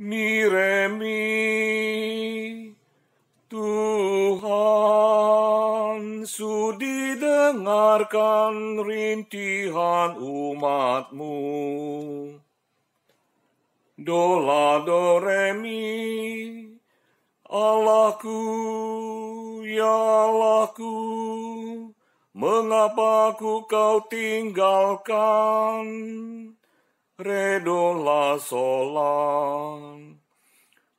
mi re mi Tuhan sudi dengarkan rintihan umatmu do la do re mi Allahku ya Allahku mengapa ku kau tinggalkan redolah solang.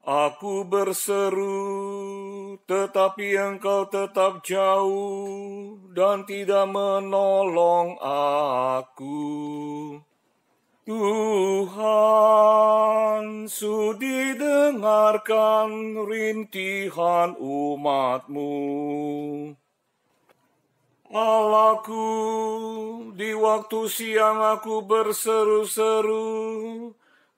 Aku berseru, tetapi engkau tetap jauh dan tidak menolong aku. Tuhan, sudi dengarkan rintihan umatmu. Allahku, di waktu siang aku berseru-seru,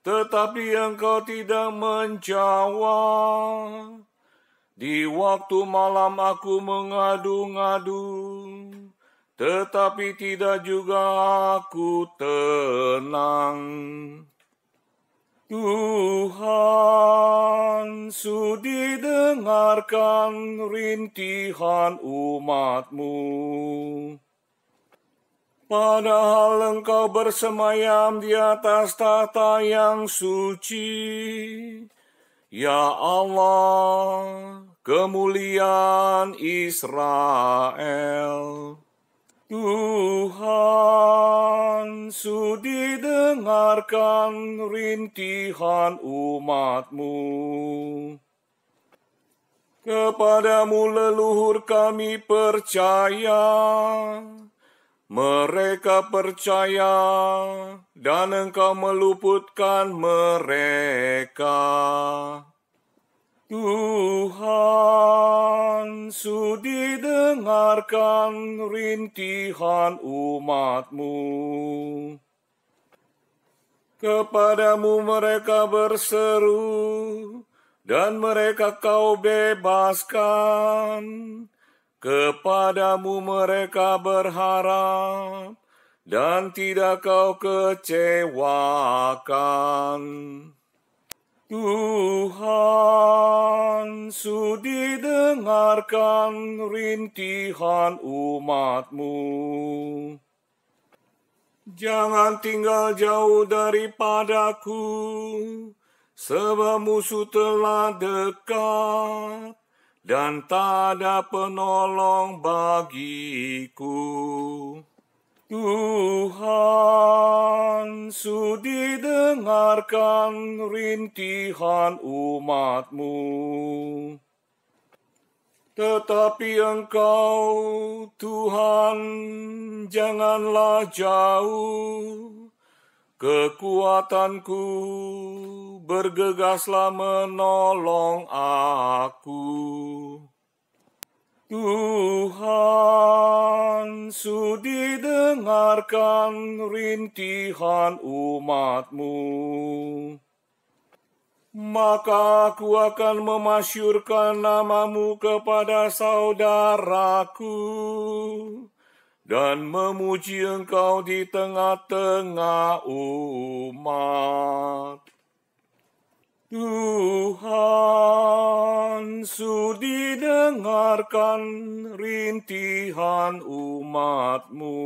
tetapi engkau tidak menjawab. Di waktu malam aku mengadu-ngadu, tetapi tidak juga aku tenang. Tuhan, sudi dengarkan rintihan umatmu. mu Padahal engkau bersemayam di atas tahta yang suci. Ya Allah, kemuliaan Israel. Tuhan, sudi dengarkan rintihan umatmu. Kepadamu leluhur kami percaya, mereka percaya dan engkau meluputkan mereka. Tuhan, sudi dengarkan rintihan umatmu. Kepadamu mereka berseru, dan mereka kau bebaskan Kepadamu mereka berharap dan tidak kau kecewakan. Tuhan, sudi dengarkan rintihan umatmu. Jangan tinggal jauh daripadaku, sebab musuh telah dekat dan tak ada penolong bagiku. Tuhan, sudi dengarkan rintihan umatmu. Tetapi engkau, Tuhan, janganlah jauh kekuatanku bergegaslah menolong aku. Tuhan, sudi dengarkan rintihan umatmu. Maka aku akan memasyurkan namamu kepada saudaraku dan memuji engkau di tengah-tengah umat. Tuhan sudi dengarkan rintihan umatmu.